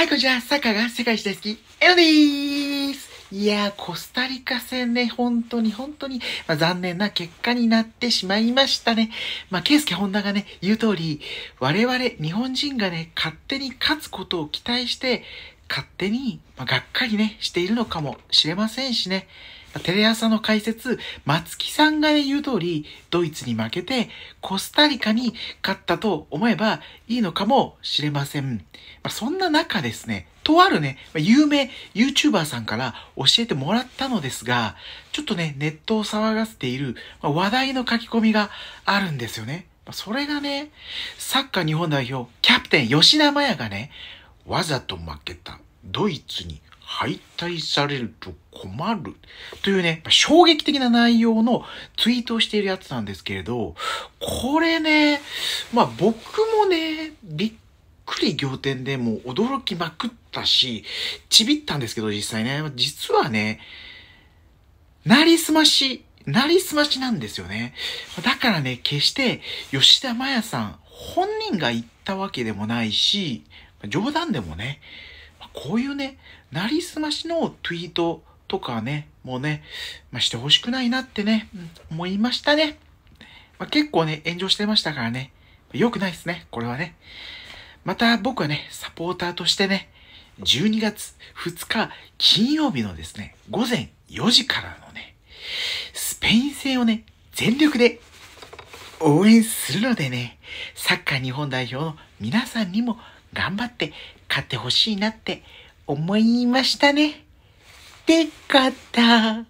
はい、こんにちは。サッカーが世界一大好き、エロでーす。いやー、コスタリカ戦ね、本当に本当に、まあ、残念な結果になってしまいましたね。まあ、ケースケ・ホンダがね、言う通り、我々日本人がね、勝手に勝つことを期待して、勝手に、まあ、がっかりね、しているのかもしれませんしね。テレ朝の解説、松木さんがね、言う通り、ドイツに負けて、コスタリカに勝ったと思えばいいのかもしれません。まあ、そんな中ですね、とあるね、有名 YouTuber さんから教えてもらったのですが、ちょっとね、ネットを騒がせている話題の書き込みがあるんですよね。それがね、サッカー日本代表、キャプテン吉田麻也がね、わざと負けたドイツに敗退されると困るというね、衝撃的な内容のツイートをしているやつなんですけれど、これね、まあ僕もね、びっくり仰天でもう驚きまくったし、ちびったんですけど実際ね、実はね、なりすまし、なりすましなんですよね。だからね、決して吉田麻也さん本人が言ったわけでもないし、冗談でもね、こういうね、なりすましのツイートとかね、もうね、まあ、してほしくないなってね、思いましたね。まあ、結構ね、炎上してましたからね、良くないですね、これはね。また僕はね、サポーターとしてね、12月2日金曜日のですね、午前4時からのね、スペイン戦をね、全力で応援するのでね、サッカー日本代表の皆さんにも頑張って買ってほしいなって思いましたね。って方。